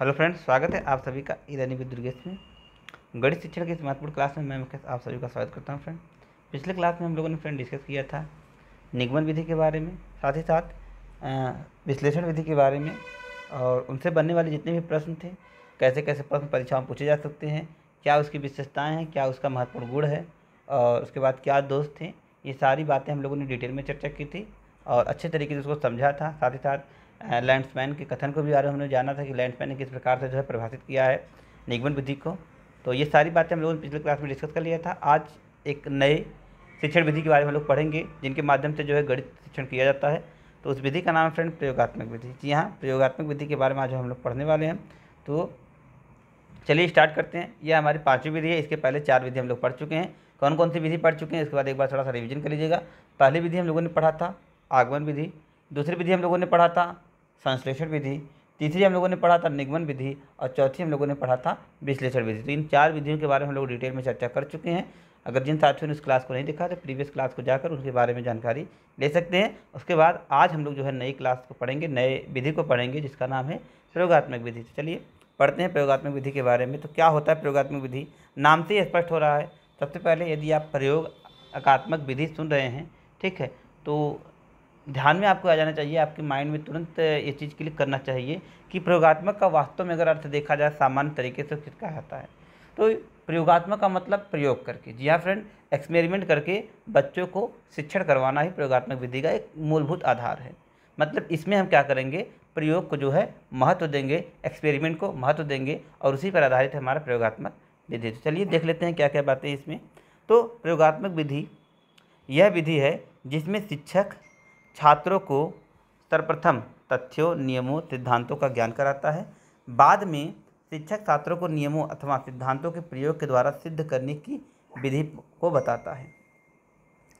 hello friends स्वागत है आप सभी का ईरानी दुर्गेश में गणित शिक्षण की इस महत्वपूर्ण क्लास में मैं मुकेश आप सभी का स्वागत करता हूं फ्रेंड पिछले क्लास में हम लोगों ने फ्रेंड डिस्कस किया था निगमन विधि के बारे में साथ ही साथ विश्लेषण विधि के बारे में और उनसे बनने वाले जितने भी प्रश्न थे कैसे कैसे प्रश्न परीक्षाओं में पूछे जा सकते हैं क्या उसकी विशेषताएँ हैं क्या उसका महत्वपूर्ण गुण है और उसके बाद क्या दोस्त थे ये सारी बातें हम लोगों ने डिटेल में चर्चा की थी और अच्छे तरीके से उसको समझा था साथ ही साथ लैंडसमैन के कथन को भी बारे में हमने जाना था कि लैंडसमैन ने किस प्रकार से जो है परिभाषित किया है निगमन विधि को तो ये सारी बातें हम लोगों ने पिछले क्लास में डिस्कस कर लिया था आज एक नए शिक्षण विधि के बारे में हम लोग पढ़ेंगे जिनके माध्यम से जो है गणित शिक्षण किया जाता है तो उस विधि का नाम है फ्रेंड प्रयोगात्मक विधि जी हाँ प्रयोगात्मक विधि के बारे में आज हम लोग पढ़ने वाले हैं तो चलिए स्टार्ट करते हैं यह हमारी पाँचवीं विधि है इसके पहले चार विधि हम लोग पढ़ चुके हैं कौन कौन सी विधि पढ़ चुके हैं इसके बाद एक बार थोड़ा सा रिविजन कर लीजिएगा पहली विधि हम लोगों ने पढ़ा था आगमन विधि दूसरी विधि हम लोगों ने पढ़ा था संश्लेषण विधि तीसरी हम लोगों ने पढ़ा था निगमन विधि और चौथी हम लोगों ने पढ़ा था विश्लेषण विधि तो इन चार विधियों के बारे में हम लोग डिटेल में चर्चा कर चुके हैं अगर जिन साथियों ने उस क्लास को नहीं देखा तो प्रीवियस क्लास को जाकर उनके बारे में जानकारी ले सकते हैं उसके बाद आज हम लोग जो है नई क्लास को पढ़ेंगे नए विधि को पढ़ेंगे जिसका नाम है प्रयोगात्मक विधि तो चलिए पढ़ते हैं प्रयोगात्मक विधि के बारे में तो क्या होता है प्रयोगात्मक विधि नाम से ही स्पष्ट हो रहा है सबसे पहले यदि आप प्रयोग अकात्मक विधि सुन रहे हैं ठीक है तो ध्यान में आपको आ जाना चाहिए आपके माइंड में तुरंत ये चीज़ क्लिक करना चाहिए कि प्रयोगात्मक का वास्तव में अगर अर्थ देखा जाए सामान्य तरीके से किसका आता है तो प्रयोगात्मक का मतलब प्रयोग करके जी हाँ फ्रेंड एक्सपेरिमेंट करके बच्चों को शिक्षण करवाना ही प्रयोगात्मक विधि का एक मूलभूत आधार है मतलब इसमें हम क्या करेंगे प्रयोग को जो है महत्व देंगे एक्सपेरिमेंट को महत्व देंगे और उसी पर आधारित है हमारा प्रयोगात्मक विधि तो चलिए देख लेते हैं क्या क्या बातें इसमें तो प्रयोगात्मक विधि यह विधि है जिसमें शिक्षक छात्रों को सर्वप्रथम तथ्यों नियमों सिद्धांतों का ज्ञान कराता है बाद में शिक्षक छात्रों को नियमों अथवा सिद्धांतों के प्रयोग के द्वारा सिद्ध करने की विधि को बताता है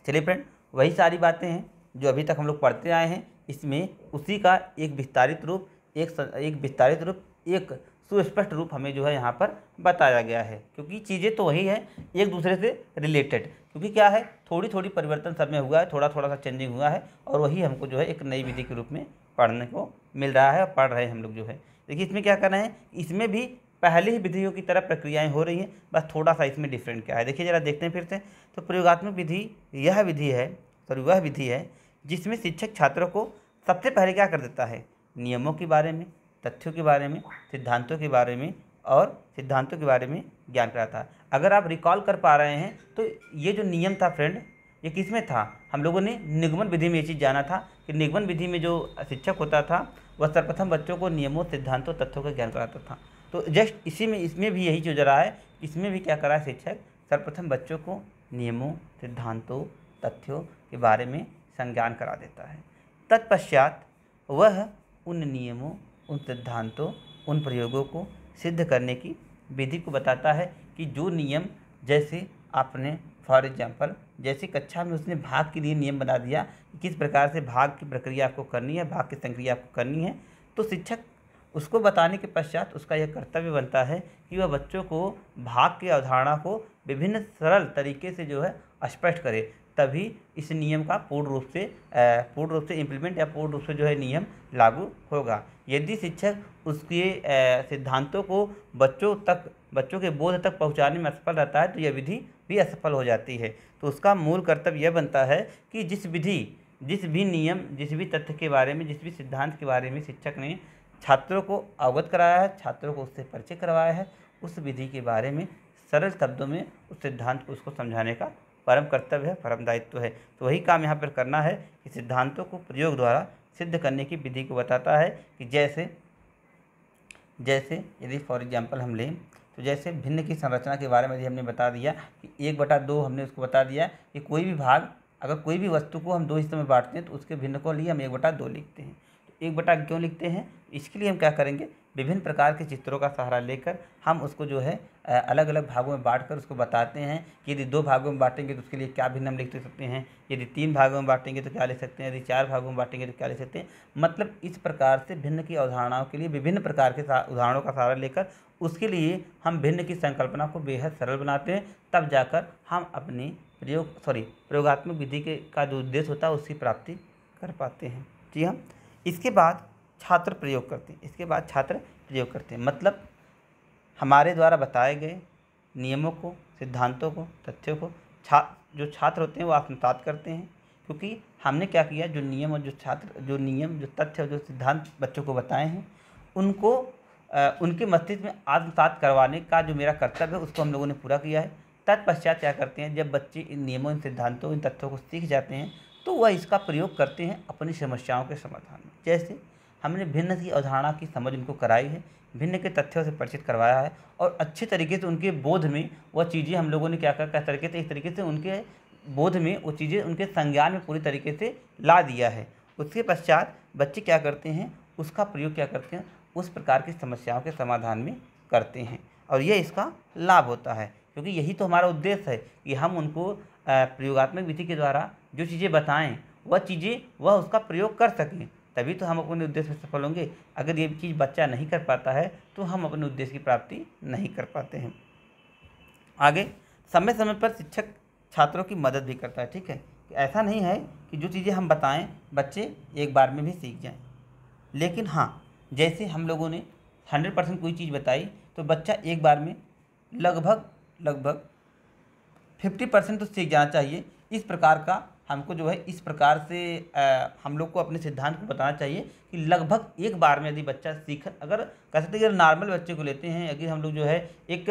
चलिए फ्रेंड वही सारी बातें हैं जो अभी तक हम लोग पढ़ते आए हैं इसमें उसी का एक विस्तारित रूप एक एक विस्तारित रूप एक सुस्पष्ट रूप हमें जो है यहाँ पर बताया गया है क्योंकि चीज़ें तो वही हैं एक दूसरे से रिलेटेड क्योंकि क्या है थोड़ी थोड़ी परिवर्तन सब में हुआ है थोड़ा थोड़ा सा चेंजिंग हुआ है और वही हमको जो है एक नई विधि के रूप में पढ़ने को मिल रहा है और पढ़ रहे हैं हम लोग जो है देखिए इसमें क्या कर रहे हैं इसमें भी पहले ही विधियों की तरह प्रक्रियाएं हो रही हैं बस थोड़ा सा इसमें डिफरेंट क्या है देखिए जरा देखते हैं फिर से तो प्रयोगात्मक विधि यह विधि है सॉरी वह विधि है जिसमें शिक्षक छात्रों को सबसे पहले क्या कर देता है नियमों के बारे में तथ्यों के बारे में सिद्धांतों के बारे में और सिद्धांतों के बारे में ज्ञान कराता अगर आप रिकॉल कर पा रहे हैं तो ये जो नियम था फ्रेंड ये किस में था हम लोगों ने निगमन विधि में ये चीज़ जाना था कि निगमन विधि में जो शिक्षक होता था वह सर्वप्रथम बच्चों को नियमों सिद्धांतों तथ्यों का ज्ञान कराता था तो जस्ट इसी में इसमें भी यही जो जरा है इसमें भी क्या करा है शिक्षक सर्वप्रथम बच्चों को नियमों सिद्धांतों तथ्यों के बारे में संज्ञान करा देता है तत्पश्चात वह उन नियमों उन सिद्धांतों उन प्रयोगों को सिद्ध करने की विधि को बताता है कि जो नियम जैसे आपने फॉर एग्जाम्पल जैसे कक्षा में उसने भाग के लिए नियम बना दिया कि किस प्रकार से भाग की प्रक्रिया आपको करनी है भाग की संक्रिया आपको करनी है तो शिक्षक उसको बताने के पश्चात उसका यह कर्तव्य बनता है कि वह बच्चों को भाग की अवधारणा को विभिन्न सरल तरीके से जो है स्पष्ट करे तभी इस नियम का पूर्ण रूप से पूर्ण रूप से इम्प्लीमेंट या पूर्ण रूप से जो है नियम लागू होगा यदि शिक्षक उसके सिद्धांतों को बच्चों तक बच्चों के बोध तक पहुंचाने में असफल रहता है तो यह विधि भी असफल हो जाती है तो उसका मूल कर्तव्य यह बनता है कि जिस विधि जिस भी नियम जिस भी तथ्य के बारे में जिस भी सिद्धांत के बारे में शिक्षक ने छात्रों को अवगत कराया है छात्रों को उससे परिचय करवाया है उस विधि के बारे में सरल शब्दों में उस सिद्धांत को उसको समझाने का परम कर्तव्य है परम दायित्व है तो वही काम यहाँ पर करना है कि सिद्धांतों को प्रयोग द्वारा सिद्ध करने की विधि को बताता है कि जैसे जैसे यदि फॉर एग्जाम्पल हम लें तो जैसे भिन्न की संरचना के बारे में यदि हमने बता दिया कि एक बटा दो हमने उसको बता दिया कि कोई भी भाग अगर कोई भी वस्तु को हम दो हिस्सों में बांटते हैं तो उसके भिन्न को लिए हम एक बटा दो लिखते हैं तो एक बटा क्यों लिखते हैं इसके लिए हम क्या करेंगे विभिन्न प्रकार के चित्रों का सहारा लेकर हम उसको जो है अलग अलग भागों में बांट कर उसको बताते हैं कि यदि दो भागों में बांटेंगे तो उसके लिए क्या भिन्न हम लिख सकते हैं यदि तीन भागों में बांटेंगे तो क्या लिख सकते हैं यदि चार भागों में बांटेंगे तो क्या लिख सकते हैं मतलब इस प्रकार से भिन्न की अवधारणाओं के लिए विभिन्न प्रकार के उदाहरणों का सहारा लेकर उसके लिए हम भिन्न की संकल्पना को बेहद सरल बनाते हैं तब जाकर हम अपनी प्रयोग सॉरी प्रयोगात्मक विधि के का जो उद्देश्य होता है उसकी प्राप्ति कर पाते हैं जी हाँ इसके बाद छात्र प्रयोग करते हैं इसके बाद छात्र प्रयोग करते हैं मतलब हमारे द्वारा बताए गए नियमों को सिद्धांतों को तथ्यों को छा जो छात्र होते हैं वो आत्मसात करते हैं क्योंकि हमने क्या किया जो नियम और जो छात्र जो नियम जो तथ्य और जो सिद्धांत बच्चों को बताए हैं उनको आ, उनके मस्तिष्क में आत्मसात करवाने का जो मेरा कर्तव्य है उसको हम लोगों ने पूरा किया है तत्पश्चात क्या करते हैं जब बच्चे इन नियमों इन सिद्धांतों इन तथ्यों को सीख जाते हैं तो वह इसका प्रयोग करते हैं अपनी समस्याओं के समाधान में जैसे हमने भिन्न की अवधारणा की समझ उनको कराई है भिन्न के तथ्यों से परिचित करवाया है और अच्छे तरीके से उनके बोध में वह चीज़ें हम लोगों ने क्या कहा कह तरीके से इस तरीके से उनके बोध में वो चीज़ें उनके संज्ञान में पूरी तरीके से ला दिया है उसके पश्चात बच्चे क्या करते हैं उसका प्रयोग क्या करते हैं उस प्रकार की समस्याओं के समाधान में करते हैं और यह इसका लाभ होता है क्योंकि यही तो हमारा उद्देश्य है कि हम उनको प्रयोगात्मक विधि के द्वारा जो चीज़ें बताएं वह चीज़ें वह उसका प्रयोग कर सकें तभी तो हम अपने उद्देश्य में सफल होंगे अगर ये चीज़ बच्चा नहीं कर पाता है तो हम अपने उद्देश्य की प्राप्ति नहीं कर पाते हैं आगे समय समय पर शिक्षक छात्रों की मदद भी करता है ठीक है ऐसा नहीं है कि जो चीज़ें हम बताएं बच्चे एक बार में भी सीख जाएं लेकिन हाँ जैसे हम लोगों ने हंड्रेड परसेंट कोई चीज़ बताई तो बच्चा एक बार में लगभग लगभग फिफ्टी परसेंट तो सीख जाना चाहिए इस प्रकार का हमको जो है इस प्रकार से आ, हम लोग को अपने सिद्धांत को बताना चाहिए कि लगभग एक बार में यदि बच्चा सीख अगर कह सकते अगर नॉर्मल बच्चे को लेते हैं अगर हम लोग जो है एक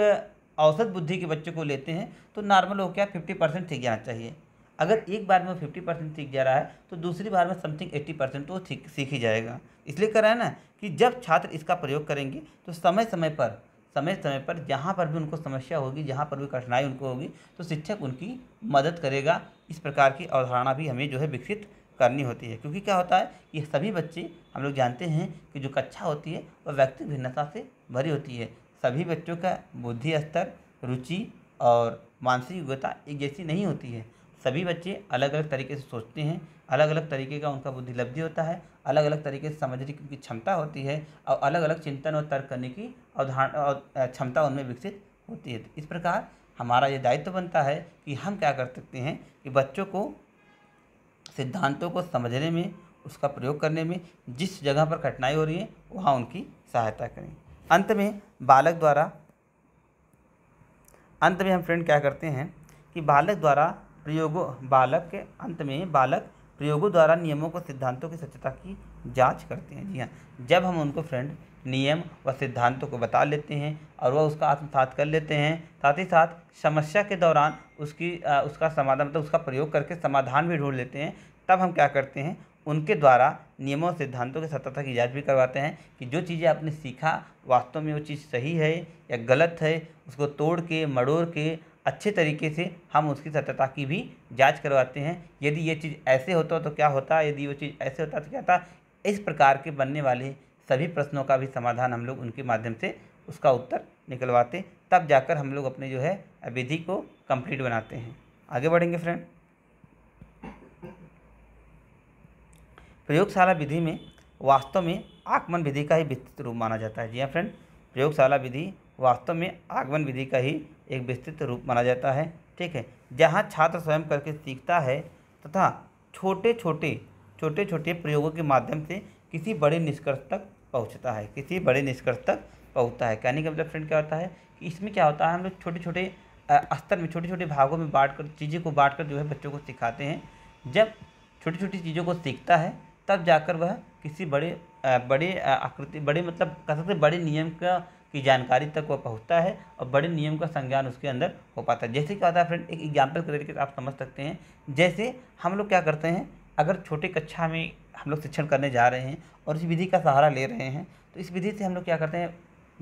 औसत बुद्धि के बच्चे को लेते हैं तो नॉर्मल हो क्या फिफ्टी परसेंट सीख जाना चाहिए अगर एक बार में फिफ्टी परसेंट सीख जा रहा है तो दूसरी बार में समथिंग एट्टी परसेंट वो तो सीख ही जाएगा इसलिए कह रहा है ना कि जब छात्र इसका प्रयोग करेंगे तो समय समय पर समय समय पर जहाँ पर भी उनको समस्या होगी जहाँ पर भी कठिनाई उनको होगी तो शिक्षक उनकी मदद करेगा इस प्रकार की अवधारणा भी हमें जो है विकसित करनी होती है क्योंकि क्या होता है कि सभी बच्चे हम लोग जानते हैं कि जो कक्षा होती है वह व्यक्ति भिन्नता से भरी होती है सभी बच्चों का बुद्धि स्तर रुचि और मानसिक योग्यता एक जैसी नहीं होती है सभी बच्चे अलग अलग तरीके से सोचते हैं अलग अलग तरीके का उनका बुद्धि लब्धि होता है अलग अलग तरीके से समझने की उनकी क्षमता होती है और अलग अलग चिंतन और तर्क करने की अवधारण और क्षमता उनमें विकसित होती है इस प्रकार हमारा ये दायित्व तो बनता है कि हम क्या कर सकते हैं कि बच्चों को सिद्धांतों को समझने में उसका प्रयोग करने में जिस जगह पर कठिनाई हो रही है वहाँ उनकी सहायता करें अंत में बालक द्वारा अंत में हम फ्रेंड क्या करते हैं कि बालक द्वारा प्रयोगों बालक के अंत में बालक प्रयोगों द्वारा नियमों को सिद्धांतों की सत्यता की जांच करते हैं जी हाँ जब हम उनको फ्रेंड नियम व सिद्धांतों को बता लेते हैं और वह उसका आत्मसात कर लेते हैं साथ ही साथ समस्या के दौरान उसकी उसका समाधान मतलब उसका प्रयोग करके समाधान भी ढूंढ लेते हैं तब हम क्या करते हैं उनके द्वारा नियमों और सिद्धांतों के सतत की जांच भी करवाते हैं कि जो चीज़ें आपने सीखा वास्तव में वो चीज़ सही है या गलत है उसको तोड़ के मड़ोड़ के अच्छे तरीके से हम उसकी सत्यता की भी जांच करवाते हैं यदि ये चीज़ ऐसे होता तो क्या होता यदि वो चीज़ ऐसे होता तो क्या होता इस प्रकार के बनने वाले सभी प्रश्नों का भी समाधान हम लोग उनके माध्यम से उसका उत्तर निकलवाते तब जाकर हम लोग अपने जो है विधि को कंप्लीट बनाते हैं आगे बढ़ेंगे फ्रेंड प्रयोगशाला विधि में वास्तव में आगमन विधि का ही विस्तृत रूप माना जाता है जी हाँ फ्रेंड प्रयोगशाला विधि वास्तव में आगमन विधि का ही एक विस्तृत रूप माना जाता है ठीक है जहाँ छात्र स्वयं करके सीखता है तथा छोटे छोटे छोटे छोटे प्रयोगों के माध्यम से किसी बड़े निष्कर्ष तक पहुँचता है किसी बड़े निष्कर्ष तक पहुँचता है कहने का मतलब फ्रेंड क्या होता है कि इसमें क्या होता है हम लोग छोटे छोटे स्तर में छोटे छोटे भागों में बांट कर चीज़ें को बांट कर जो है बच्चों को सिखाते हैं जब छोटी छोटी चीज़ों को सीखता है तब जाकर वह किसी बड़े बड़े आकृति बड़े मतलब कह सकते बड़े नियम का की जानकारी तक वह पहुँचता है और बड़े नियम का संज्ञान उसके अंदर हो पाता है जैसे क्या होता है फ्रेंड एक एग्जाम्पल के तरीके से आप समझ सकते हैं जैसे हम लोग क्या करते हैं अगर छोटे कक्षा में हम लोग शिक्षण करने जा रहे हैं और इस विधि का सहारा ले रहे हैं तो इस विधि से हम लोग क्या करते हैं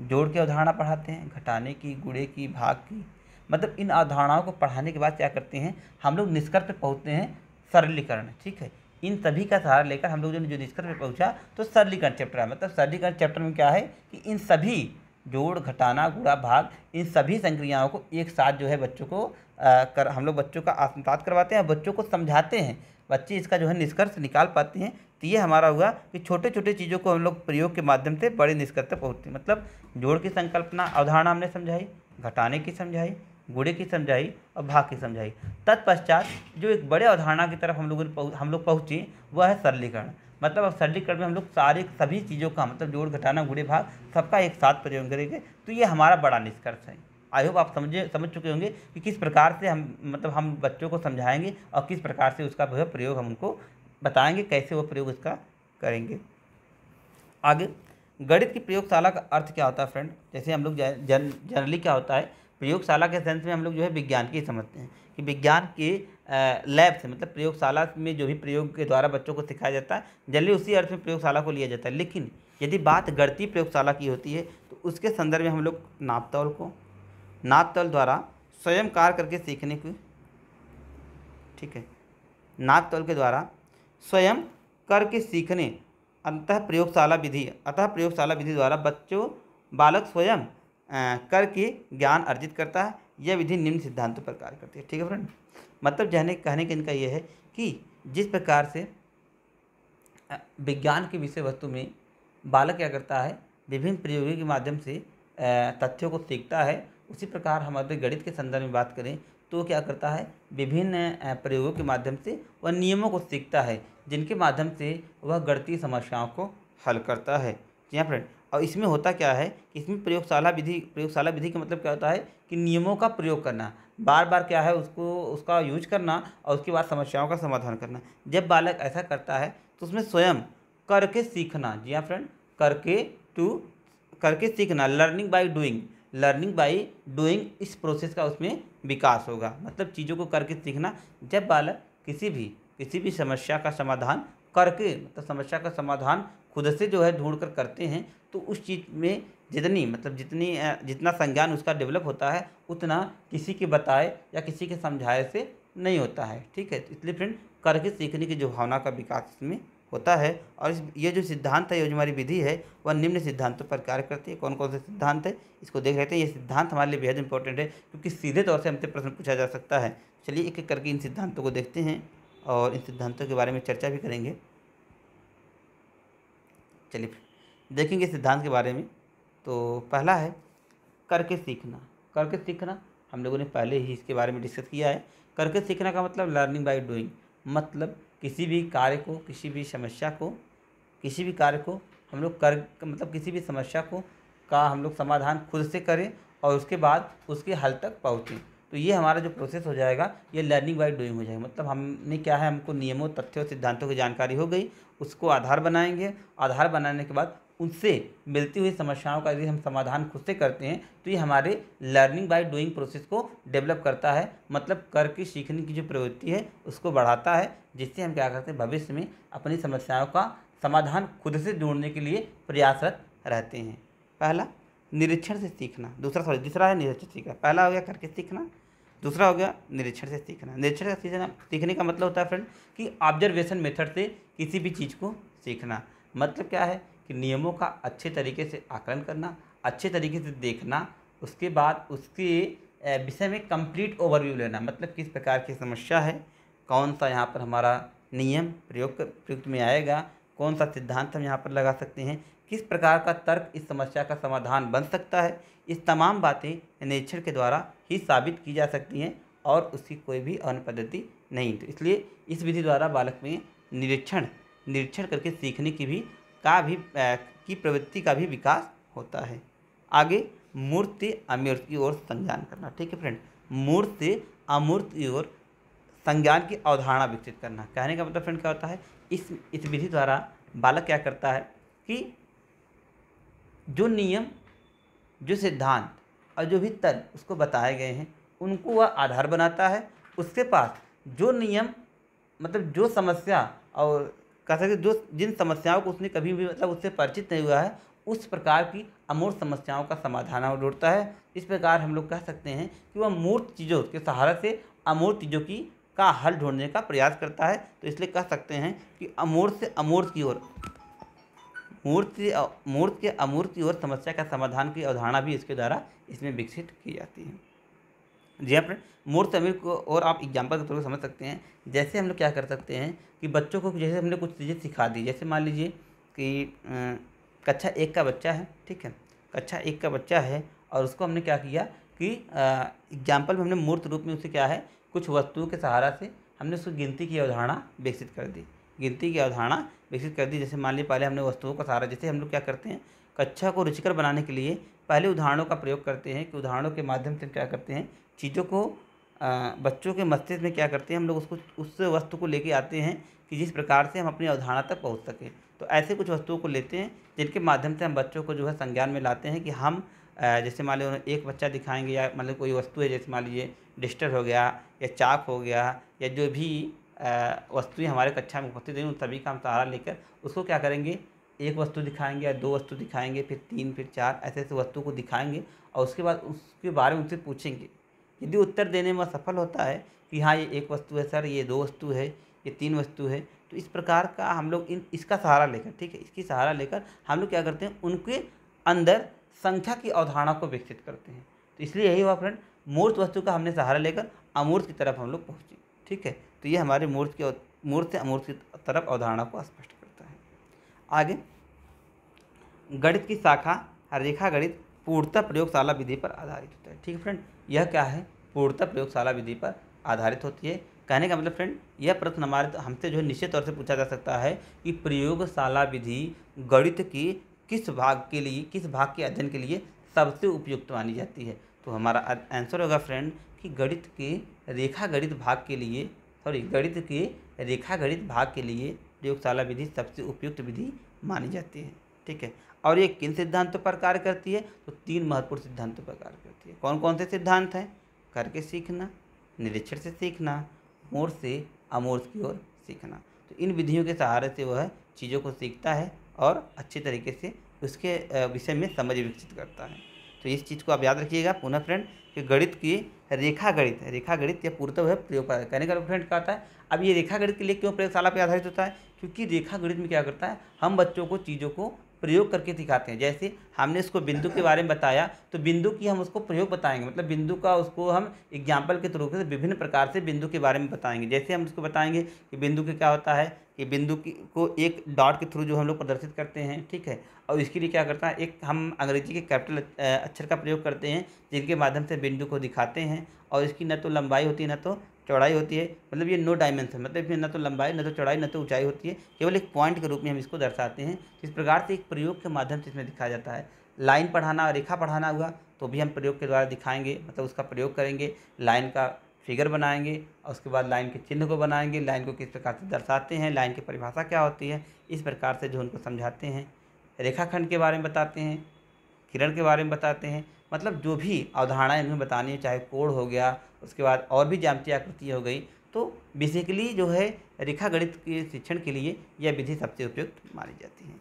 जोड़ के अवधारणा पढ़ाते हैं घटाने की गुड़े की भाग की मतलब इन अवधारणाओं को पढ़ाने के बाद क्या करते हैं हम लोग निष्कर्ष पर पहुँचते हैं सरलीकरण ठीक है इन सभी का सहारा लेकर हम लोग जो जो निष्कर्ष पर पहुँचा तो सरलीकरण चैप्टर है मतलब सरलीकरण चैप्टर में क्या है कि इन सभी जोड़ घटाना गुड़ा भाग इन सभी संक्रियाओं को एक साथ जो है बच्चों को आ, कर हम लोग बच्चों का आत्मसात करवाते हैं बच्चों को समझाते हैं बच्चे इसका जो है निष्कर्ष निकाल पाते हैं तो ये हमारा हुआ कि छोटे छोटे चीज़ों को हम लोग प्रयोग के माध्यम से बड़े निष्कर्ष तक पहुँचते हैं मतलब जोड़ की संकल्पना अवधारणा हमने समझाई घटाने की समझाई गुड़े की समझाई और भाग की समझाई तत्पश्चात जो एक बड़े अवधारणा की तरफ हम लोग हम लोग पहुँचे वह है सरलीकरण मतलब अब सरलीकरण में हम लोग सारे सभी चीज़ों का मतलब जोड़ घटाना गुड़े भाग सबका एक साथ प्रयोग करेंगे तो ये हमारा बड़ा निष्कर्ष है आई होप आप समझे समझ चुके होंगे कि किस प्रकार से हम मतलब हम बच्चों को समझाएंगे और किस प्रकार से उसका प्रयोग हम उनको बताएंगे कैसे वो प्रयोग उसका करेंगे आगे गणित की प्रयोगशाला का अर्थ क्या होता है फ्रेंड जैसे हम लोग जन जनरली क्या होता है प्रयोगशाला के सेंस में हम लोग जो है विज्ञान की समझते हैं कि विज्ञान के लैब से मतलब प्रयोगशाला में जो भी प्रयोग के द्वारा बच्चों को सिखाया जाता है जनरली उसी अर्थ में प्रयोगशाला को लिया जाता है लेकिन यदि बात गणतीय प्रयोगशाला की होती है तो उसके संदर्भ में हम लोग नापतौल को नाद तल द्वारा स्वयं कार्य करके सीखने की ठीक है नाद तल के द्वारा स्वयं करके सीखने अंतः प्रयोगशाला विधि अतः प्रयोगशाला विधि द्वारा बच्चों बालक स्वयं करके ज्ञान अर्जित करता है यह विधि निम्न सिद्धांतों पर कार्य करती है ठीक है फ्रेंड मतलब जहने कहने के इनका यह है कि जिस प्रकार से विज्ञान के विषय वस्तु में बालक क्या करता है विभिन्न प्रयोगों के माध्यम से तथ्यों को सीखता है उसी प्रकार हम अगर गणित के संदर्भ में बात करें तो क्या करता है विभिन्न प्रयोगों के माध्यम से वह नियमों को सीखता है जिनके माध्यम से वह गणतीय समस्याओं को हल करता है जी हाँ फ्रेंड और इसमें होता क्या है कि इसमें प्रयोगशाला विधि प्रयोगशाला विधि का मतलब क्या होता है कि नियमों का प्रयोग करना बार बार क्या है उसको उसका यूज करना और उसके बाद समस्याओं का समाधान करना जब बालक ऐसा करता है तो उसमें स्वयं करके सीखना जी हाँ फ्रेंड करके टू करके सीखना learning by doing learning by doing इस प्रोसेस का उसमें विकास होगा मतलब चीज़ों को करके सीखना जब बालक किसी भी किसी भी समस्या का समाधान करके मतलब समस्या का समाधान खुद से जो है ढूंढ कर करते हैं तो उस चीज़ में जितनी मतलब जितनी जितना संज्ञान उसका डेवलप होता है उतना किसी के बताए या किसी के समझाए से नहीं होता है ठीक है तो इसलिए फ्रेंड करके सीखने की जो भावना का विकास इसमें होता है और इस ये जो सिद्धांत है ये जो हमारी विधि है वह निम्न सिद्धांतों पर कार्य करती है कौन कौन से सिद्धांत है इसको देख लेते हैं ये सिद्धांत हमारे लिए बेहद इंपॉर्टेंट है क्योंकि सीधे तौर से हमसे प्रश्न पूछा जा सकता है चलिए एक एक करके इन सिद्धांतों को देखते हैं और इन सिद्धांतों के बारे में चर्चा भी करेंगे चलिए देखेंगे सिद्धांत के बारे में तो पहला है करके सीखना करके सीखना हम लोगों ने पहले ही इसके बारे में डिस्कस किया है करके सीखना का मतलब लर्निंग बाय डूइंग मतलब किसी भी कार्य को किसी भी समस्या को किसी भी कार्य को हम लोग कर मतलब किसी भी समस्या को का हम लोग समाधान खुद से करें और उसके बाद उसके हल तक पहुँचें तो ये हमारा जो प्रोसेस हो जाएगा ये लर्निंग बाई डूइंग हो जाएगा मतलब हमने क्या है हमको नियमों तथ्यों सिद्धांतों की जानकारी हो गई उसको आधार बनाएंगे आधार बनाने के बाद उनसे मिलती हुई समस्याओं का यदि हम समाधान खुद से करते हैं तो ये हमारे लर्निंग बाय डूइंग प्रोसेस को डेवलप करता है मतलब करके सीखने की जो प्रवृत्ति है उसको बढ़ाता है जिससे हम क्या करते हैं भविष्य में अपनी समस्याओं का समाधान खुद से ढूंढने के लिए प्रयासरत रहते हैं पहला निरीक्षण से सीखना दूसरा सॉरी दूसरा है निरीक्षण सीखना पहला हो गया करके सीखना दूसरा हो गया निरीक्षण से सीखना निरीक्षण से सीखना सीखने का मतलब होता है फ्रेंड कि ऑब्जर्वेशन मेथड से किसी भी चीज़ को सीखना मतलब क्या है कि नियमों का अच्छे तरीके से आकलन करना अच्छे तरीके से देखना उसके बाद उसके विषय में कंप्लीट ओवरव्यू लेना मतलब किस प्रकार की समस्या है कौन सा यहाँ पर हमारा नियम प्रयोग प्रयुक्त में आएगा कौन सा सिद्धांत हम यहाँ पर लगा सकते हैं किस प्रकार का तर्क इस समस्या का समाधान बन सकता है इस तमाम बातें निरीक्षण के द्वारा ही साबित की जा सकती हैं और उसकी कोई भी अन्य पद्धति नहीं तो इसलिए इस विधि द्वारा बालक में निरीक्षण निरीक्षण करके सीखने की भी का भी की प्रवृत्ति का भी विकास होता है आगे मूर्त अमूर्त की ओर संज्ञान करना ठीक है फ्रेंड मूर्त अमूर्त की ओर संज्ञान की अवधारणा विकसित करना कहने का मतलब फ्रेंड क्या होता है इस इस विधि द्वारा बालक क्या करता है कि जो नियम जो सिद्धांत और जो भी तर्क उसको बताए गए हैं उनको वह आधार बनाता है उसके पास जो नियम मतलब जो समस्या और कह सकते जो जिन समस्याओं को उसने कभी भी मतलब उससे परिचित नहीं हुआ है उस प्रकार की अमूर्त समस्याओं का समाधान और लौटता है इस प्रकार हम लोग कह सकते हैं कि वह मूर्त चीज़ों के सहारा से अमूर्त चीज़ों की का हल ढूंढने का प्रयास करता है तो इसलिए कह सकते हैं कि अमूर्त से अमूर्त की ओर मूर्त से मूर्त के अमूर्त की ओर समस्या का समाधान की अवधारणा भी इसके द्वारा इसमें विकसित की जाती है जी हाँ फ्रेंड मूर्त तमीर को और आप एग्जाम्पल के तौर पर समझ सकते हैं जैसे हम लोग क्या कर सकते हैं कि बच्चों को जैसे हमने कुछ चीज़ें सिखा दी जैसे मान लीजिए कि कक्षा एक का बच्चा है ठीक है कक्षा एक का बच्चा है और उसको हमने क्या किया कि एग्जाम्पल में हमने मूर्त रूप में उसे क्या है कुछ वस्तुओं के सहारा से हमने उसको गिनती की अवधारणा विकसित कर दी गिनती की अवधारणा विकसित कर दी जैसे मान लीजिए पहले हमने वस्तुओं का सहारा जैसे हम लोग क्या करते हैं कक्षा को रुचिकर बनाने के लिए पहले उदाहरणों का प्रयोग करते हैं कि उदाहरणों के माध्यम से क्या करते हैं चीज़ों को बच्चों के मस्तिष्क में क्या करते हैं हम लोग उसको उस वस्तु को लेके आते हैं कि जिस प्रकार से हम अपनी अवधारणा तक पहुँच सकें तो ऐसे कुछ वस्तुओं को लेते हैं जिनके माध्यम से हम बच्चों को जो है संज्ञान में लाते हैं कि हम जैसे मान लो एक बच्चा दिखाएंगे या मतलब कोई वस्तु है जैसे मान लीजिए डिस्टर हो गया या चाक हो गया या जो भी वस्तुएं हमारे कक्षा में उपस्थित हैं उन सभी का हम सहारा लेकर उसको क्या करेंगे एक वस्तु दिखाएंगे या दो वस्तु दिखाएंगे फिर तीन फिर चार ऐसे ऐसे वस्तु को दिखाएंगे और उसके बाद उसके बारे में उनसे पूछेंगे यदि उत्तर देने में सफल होता है कि हाँ ये एक वस्तु है सर ये दो वस्तु है ये तीन वस्तु है तो इस प्रकार का हम लोग इन इसका सहारा लेकर ठीक है इसकी सहारा लेकर हम लोग क्या करते हैं उनके अंदर संख्या की अवधारणा को विकसित करते हैं तो इसलिए यही हुआ फ्रेंड मूर्त वस्तु का हमने सहारा लेकर अमूर्त की तरफ हम लोग पहुँचे ठीक है तो ये हमारे मूर्त के मूर्त से अमूर्त की तरफ अवधारणा को स्पष्ट आगे गणित की शाखा रेखा गणित पूर्णतः प्रयोगशाला विधि पर आधारित होता है ठीक है फ्रेंड यह क्या है पूर्णतः प्रयोगशाला विधि पर आधारित होती है कहने का मतलब फ्रेंड यह प्रश्न हमारे तो, हमसे जो है निश्चित तौर से पूछा जा सकता है कि प्रयोगशाला विधि गणित की किस भाग के लिए किस भाग के अध्ययन के लिए सबसे उपयुक्त मानी जाती है तो हमारा आंसर होगा फ्रेंड कि गणित के रेखा गणित भाग के लिए सॉरी गणित के रेखा गणित भाग के लिए प्रयोगशाला विधि सबसे उपयुक्त विधि मानी जाती है ठीक है और ये किन सिद्धांतों पर कार्य करती है तो तीन महत्वपूर्ण सिद्धांतों पर कार्य करती है कौन कौन से सिद्धांत हैं करके सीखना निरीक्षण से सीखना मोर से अमोर की ओर सीखना तो इन विधियों के सहारे से वह चीज़ों को सीखता है और अच्छे तरीके से उसके विषय में समझ विकसित करता है तो इस चीज़ को आप याद रखिएगा पुनः फ्रेंड कि गणित की रेखा गणित है रेखा गणित यह है प्रयोग कहने का फ्रेंड कहता है अब ये रेखा गणित के लिए क्यों प्रयोगशाला पर आधारित होता है क्योंकि रेखा गणित में क्या करता है हम बच्चों को चीज़ों को प्रयोग करके दिखाते हैं जैसे हमने इसको बिंदु के बारे में बताया तो बिंदु की हम उसको प्रयोग बताएंगे मतलब बिंदु का उसको हम एग्जाम्पल के तौर से विभिन्न प्रकार से बिंदु के बारे में बताएंगे जैसे हम उसको बताएंगे कि बिंदु के क्या होता है कि बिंदु की को एक डॉट के थ्रू जो हम लोग प्रदर्शित करते हैं ठीक है और इसके लिए क्या करता है एक हम अंग्रेजी के कैपिटल अक्षर का प्रयोग करते हैं जिनके माध्यम से बिंदु को दिखाते हैं और इसकी न तो लंबाई होती है न तो चौड़ाई होती है मतलब ये नो डायमेंशन मतलब इसमें न तो लंबाई न तो चौड़ाई न तो ऊंचाई होती है केवल एक पॉइंट के रूप में हम इसको दर्शाते हैं इस प्रकार से एक प्रयोग के माध्यम से इसमें दिखाया जाता है लाइन पढ़ाना रेखा पढ़ाना हुआ तो भी हम प्रयोग के द्वारा दिखाएंगे मतलब उसका प्रयोग करेंगे लाइन का फिगर बनाएंगे और उसके बाद लाइन के चिन्ह को बनाएंगे लाइन को किस प्रकार से दर्शाते हैं लाइन की परिभाषा क्या होती है इस प्रकार से जो उनको समझाते हैं रेखाखंड के बारे में बताते हैं किरण के बारे में बताते हैं मतलब जो भी अवधारणाएँ हमें बतानी है चाहे कोड हो गया उसके बाद और भी ज्यामिति आकृति हो गई तो बेसिकली जो है रेखा गणित के शिक्षण के लिए यह विधि सबसे उपयुक्त मानी जाती है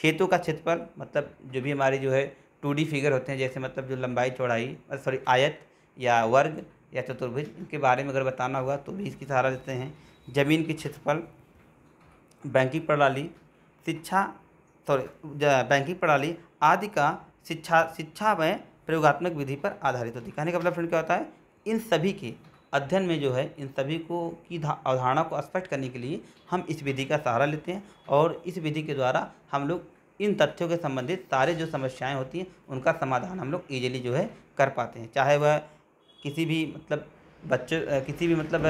खेतों का क्षेत्रफल मतलब जो भी हमारे जो है टू डी फिगर होते हैं जैसे मतलब जो लंबाई चौड़ाई सॉरी आयत या वर्ग या चतुर्भुज इनके बारे में अगर बताना होगा तो भी इसकी सहारा देते हैं जमीन के क्षेत्रफल बैंकिंग प्रणाली शिक्षा सॉरी बैंकिंग प्रणाली आदि का शिक्षा शिक्षा में प्रयोगात्मक विधि पर आधारित होती कहने का मतलब फ्रेंड क्या होता है इन सभी के अध्ययन में जो है इन सभी को की अवधारणा को स्पष्ट करने के लिए हम इस विधि का सहारा लेते हैं और इस विधि के द्वारा हम लोग इन तथ्यों के संबंधित सारे जो समस्याएं होती हैं उनका समाधान हम लोग ईजिली जो है कर पाते हैं चाहे वह किसी भी मतलब बच्चों किसी भी मतलब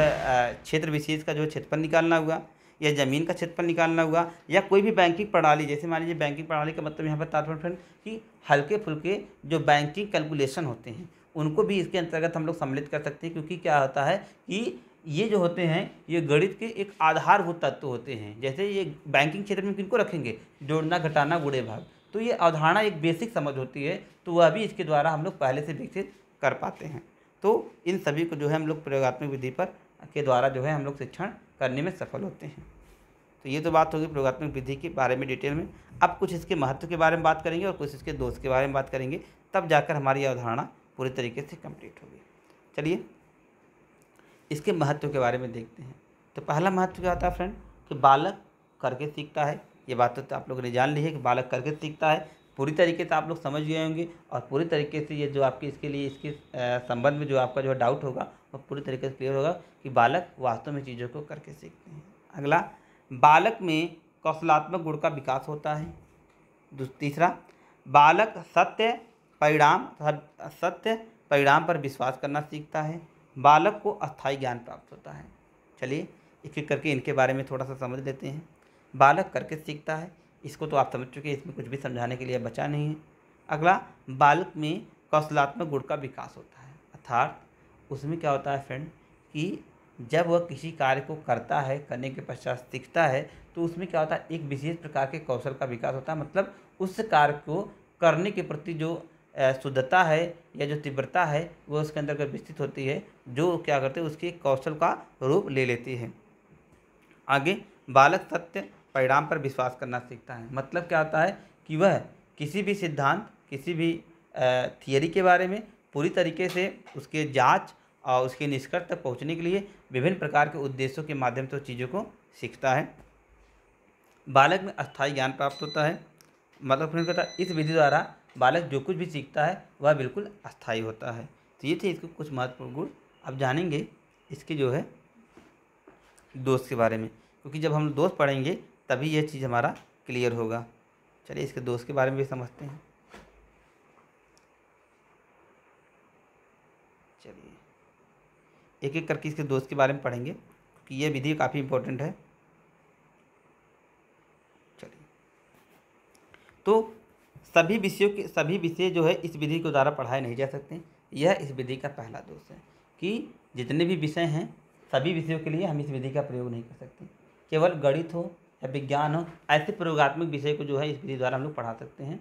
क्षेत्र विशेष का जो क्षेत्रफल निकालना हुआ या ज़मीन का क्षेत्रफल निकालना हुआ या कोई भी बैंकिंग प्रणाली जैसे मान लीजिए बैंकिंग प्रणाली का मतलब यहाँ पर तात्पर्य फ्रेंड कि हल्के फुल्के जो बैंकिंग कैलकुलेशन होते हैं उनको भी इसके अंतर्गत हम लोग सम्मिलित कर सकते हैं क्योंकि क्या होता है कि ये जो होते हैं ये गणित के एक आधारभूत तत्व होते हैं जैसे ये बैंकिंग क्षेत्र में किनको रखेंगे जोड़ना घटाना बूढ़े भाग तो ये अवधारणा एक बेसिक समझ होती है तो वह भी इसके द्वारा हम लोग पहले से विकसित कर पाते हैं तो इन सभी को जो है हम लोग प्रयोगात्मक विधि पर के द्वारा जो है हम लोग शिक्षण करने में सफल होते हैं तो ये तो बात होगी प्रयोगात्मक विधि के बारे में डिटेल में अब कुछ इसके महत्व के बारे में बात करेंगे और कुछ इसके दोष के बारे में बात करेंगे तब जाकर हमारी अवधारणा पूरी तरीके से कंप्लीट होगी चलिए इसके महत्व के बारे में देखते हैं तो पहला महत्व क्या होता है फ्रेंड कि बालक करके सीखता है ये बात तो आप लोगों ने जान ली है कि बालक करके सीखता है पूरी तरीके से आप लोग समझ गए होंगे और पूरी तरीके से ये जो आपके इसके लिए इसके संबंध में जो आपका जो डाउट होगा वो पूरी तरीके से क्लियर होगा कि बालक वास्तव में चीज़ों को करके सीखते हैं अगला बालक में कौशलात्मक गुण का विकास होता है तीसरा बालक सत्य परिणाम सत्य परिणाम पर विश्वास करना सीखता है बालक को अस्थाई ज्ञान प्राप्त होता है चलिए एक एक करके इनके बारे में थोड़ा सा समझ लेते हैं बालक करके सीखता है इसको तो आप समझ चुके हैं इसमें कुछ भी समझाने के लिए बचा नहीं है अगला बालक में कौशलात्मक गुण का विकास होता है अर्थात उसमें क्या होता है फ्रेंड कि जब वह किसी कार्य को करता है करने के पश्चात सीखता है तो उसमें क्या होता है एक विशेष प्रकार के कौशल का विकास होता है मतलब उस कार्य को करने के प्रति जो शुद्धता है या जो तीव्रता है वह उसके अंदर विकसित होती है जो क्या करते हैं उसके कौशल का रूप ले लेती है आगे बालक सत्य परिणाम पर विश्वास करना सीखता है मतलब क्या होता है कि वह किसी भी सिद्धांत किसी भी थियरी के बारे में पूरी तरीके से उसके जांच और उसके निष्कर्ष तक पहुँचने के लिए विभिन्न प्रकार के उद्देश्यों के माध्यम से चीज़ों को सीखता है बालक में अस्थायी ज्ञान प्राप्त होता है मतलब फिर कहता इस विधि द्वारा बालक जो कुछ भी सीखता है वह बिल्कुल अस्थायी होता है तो ये थे इसके कुछ महत्वपूर्ण गुण अब जानेंगे इसके जो है दोस्त के बारे में क्योंकि जब हम दोस्त पढ़ेंगे तभी यह चीज़ हमारा क्लियर होगा चलिए इसके दोस्त के बारे में भी समझते हैं चलिए एक एक करके इसके दोष के बारे में पढ़ेंगे कि यह विधि काफ़ी इम्पोर्टेंट है चलिए तो सभी विषयों के सभी विषय जो है इस विधि के द्वारा पढ़ाए नहीं जा सकते यह इस विधि का पहला दोष है कि जितने भी विषय हैं सभी विषयों के लिए हम इस विधि का प्रयोग नहीं कर सकते केवल गणित हो या विज्ञान हो ऐसे प्रयोगात्मक विषय को जो है इस विधि द्वारा हम लोग पढ़ा सकते हैं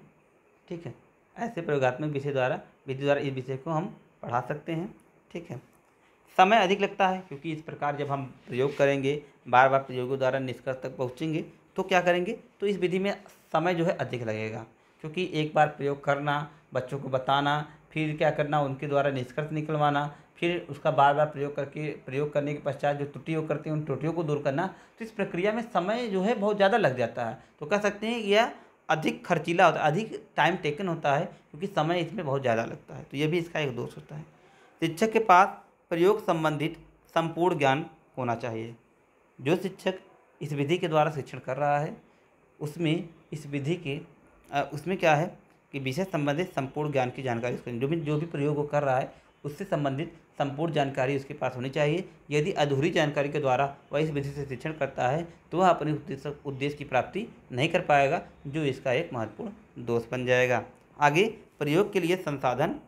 ठीक है ऐसे प्रयोगात्मक विषय द्वारा विधि द्वारा इस विषय को हम पढ़ा सकते हैं ठीक है समय अधिक लगता है क्योंकि इस प्रकार जब हम प्रयोग करेंगे बार बार प्रयोगों द्वारा निष्कर्ष तक पहुँचेंगे तो क्या करेंगे तो इस विधि में समय जो है अधिक लगेगा क्योंकि एक बार प्रयोग करना बच्चों को बताना फिर क्या करना उनके द्वारा निष्कर्ष निकलवाना फिर उसका बार बार प्रयोग करके प्रयोग करने के पश्चात जो त्रुटियों करते हैं उन त्रुटियों को दूर करना तो इस प्रक्रिया में समय जो है बहुत ज़्यादा लग जाता है तो कह सकते हैं यह अधिक खर्चीला होता है अधिक टाइम टेकन होता है क्योंकि समय इसमें बहुत ज़्यादा लगता है तो ये भी इसका एक दोष होता है शिक्षक के पास प्रयोग संबंधित संपूर्ण ज्ञान होना चाहिए जो शिक्षक इस विधि के द्वारा शिक्षण कर रहा है उसमें इस विधि के आ, उसमें क्या है कि विषय संबंधित संपूर्ण ज्ञान की जानकारी उसको जो भी जो भी प्रयोग वो कर रहा है उससे संबंधित संपूर्ण जानकारी उसके पास होनी चाहिए यदि अधूरी जानकारी के द्वारा वह इस विधि से शिक्षण करता है तो वह अपने उद्देश्य उद्देश्य की प्राप्ति नहीं कर पाएगा जो इसका एक महत्वपूर्ण दोष बन जाएगा आगे प्रयोग के लिए संसाधन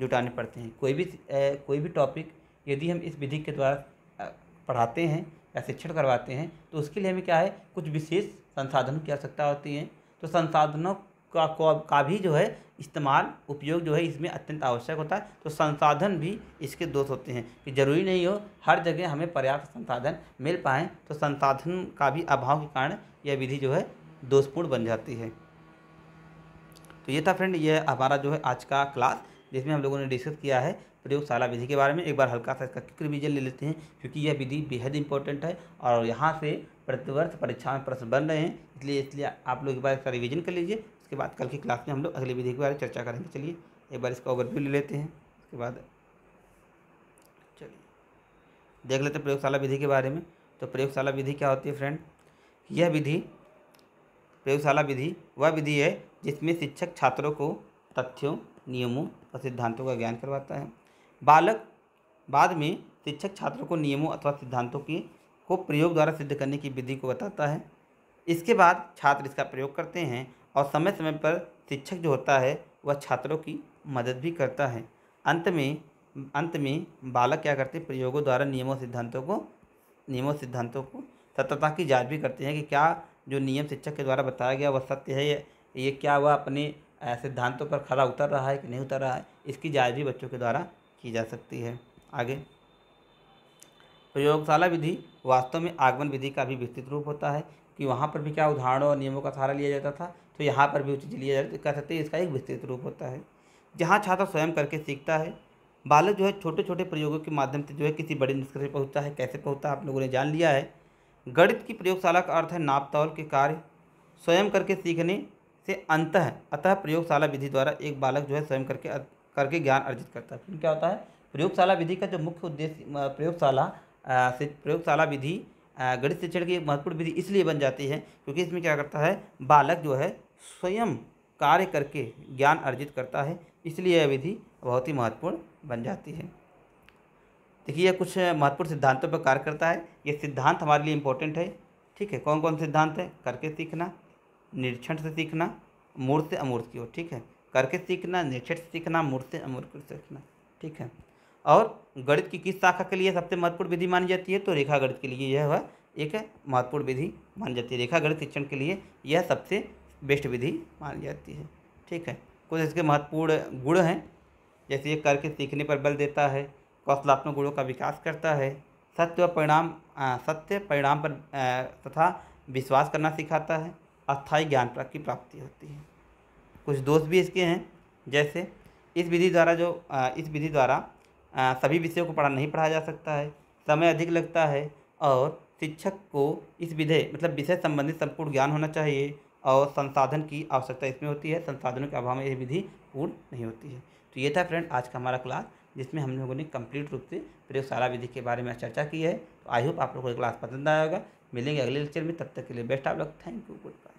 जुटाने पड़ते हैं कोई भी ए, कोई भी टॉपिक यदि हम इस विधि के द्वारा पढ़ाते हैं या शिक्षण करवाते हैं तो उसके लिए हमें क्या है कुछ विशेष संसाधनों की आवश्यकता होती है तो संसाधनों का का भी जो है इस्तेमाल उपयोग जो है इसमें अत्यंत आवश्यक होता है तो संसाधन भी इसके दोष होते हैं कि जरूरी नहीं हो हर जगह हमें पर्याप्त संसाधन मिल पाएँ तो संसाधन का भी अभाव के कारण यह विधि जो है दोषपूर्ण बन जाती है तो ये था फ्रेंड ये हमारा जो है आज का क्लास जिसमें हम लोगों ने डिस्कस किया है प्रयोगशाला विधि के बारे में एक बार हल्का सा इसका क्विक रिविजन ले लेते हैं क्योंकि यह विधि बेहद इंपॉर्टेंट है और यहाँ से प्रतिवर्ष परीक्षा में प्रश्न बन रहे हैं इसलिए इसलिए आप लोग एक बार इसका रिविजन कर लीजिए उसके बाद कल की क्लास में हम लोग अगली विधि के बारे में चर्चा करेंगे चलिए एक बार इसका ओवरव्यू ले लेते हैं उसके बाद चलिए देख लेते हैं प्रयोगशाला विधि के बारे में तो प्रयोगशाला विधि क्या होती है फ्रेंड यह विधि प्रयोगशाला विधि वह विधि है जिसमें शिक्षक छात्रों को तथ्यों नियमों तथा सिद्धांतों का ज्ञान करवाता है बालक बाद में शिक्षक छात्रों को नियमों अथवा सिद्धांतों की को प्रयोग द्वारा सिद्ध करने की विधि को बताता है इसके बाद छात्र इसका प्रयोग करते हैं और समय समय पर शिक्षक जो होता है वह छात्रों की मदद भी करता है अंत में अंत में बालक क्या करते हैं प्रयोगों द्वारा नियमों सिद्धांतों को नियमों सिद्धांतों को सत्यता की जांच भी करते हैं कि क्या जो नियम शिक्षक के द्वारा बताया गया वह सत्य है ये क्या वह अपने सिद्धांतों पर खरा उतर रहा है कि नहीं उतर रहा है इसकी जांच भी बच्चों के द्वारा की जा सकती है आगे प्रयोगशाला विधि वास्तव में आगमन विधि का भी विस्तृत रूप होता है कि वहाँ पर भी क्या उदाहरणों और नियमों का सहारा लिया जाता था तो यहाँ पर भी उचित लिया जा तो कह सकते हैं इसका एक विस्तृत रूप होता है जहाँ छात्र स्वयं करके सीखता है बालक जो है छोटे छोटे प्रयोगों के माध्यम से जो है किसी बड़े निष्कर्ष पर पहुँचता है कैसे पहुँचता है आप लोगों ने जान लिया है गणित की प्रयोगशाला का अर्थ है नापतौल के कार्य स्वयं करके सीखने से है अतः प्रयोगशाला विधि द्वारा एक बालक जो है स्वयं करके करके ज्ञान अर्जित करता है फिर क्या होता है प्रयोगशाला विधि का जो मुख्य उद्देश्य प्रयोगशाला से प्रयोगशाला विधि गणित शिक्षण की महत्वपूर्ण विधि इसलिए बन जाती है क्योंकि इसमें क्या करता है बालक जो है स्वयं कार्य करके ज्ञान अर्जित करता है इसलिए यह विधि बहुत ही महत्वपूर्ण बन जाती है देखिए यह कुछ महत्वपूर्ण सिद्धांतों पर कार्य करता है ये सिद्धांत हमारे लिए इम्पोर्टेंट है ठीक है कौन कौन सिद्धांत है करके सीखना निरीक्षण से सीखना मूर्त से अमूर्त की ओर ठीक है करके सीखना निरीक्षण से सीखना मूर्त से अमूर्त की सीखना ठीक है और गणित की किस शाखा के लिए सबसे महत्वपूर्ण विधि मानी जाती है तो रेखा गणित के लिए यह है एक महत्वपूर्ण विधि मानी जाती है रेखा गणित शिक्षण के लिए यह सबसे बेस्ट विधि मानी जाती है ठीक है कुछ इसके महत्वपूर्ण गुण हैं जैसे ये करके सीखने पर बल देता है कौशलात्मक गुणों का विकास करता है सत्य व परिणाम सत्य परिणाम पर तथा विश्वास करना सिखाता है अस्थायी ज्ञान की प्राप्ति होती है कुछ दोष भी इसके हैं जैसे इस विधि द्वारा जो इस विधि द्वारा सभी विषयों को पढ़ा नहीं पढ़ाया जा सकता है समय अधिक लगता है और शिक्षक को इस विधेय मतलब विषय संबंधित संपूर्ण ज्ञान होना चाहिए और संसाधन की आवश्यकता इसमें होती है संसाधनों के अभाव में यह विधि पूर्ण नहीं होती है तो ये था फ्रेंड आज का हमारा क्लास जिसमें हम लोगों ने कंप्लीट रूप से प्रयोगशाला विधि के बारे में चर्चा की है तो आई होप आप लोगों को क्लास पसंद आएगा मिलेंगे अगले लेक्चर में तब तक के लिए बेस्ट आप लोग थैंक यू गुड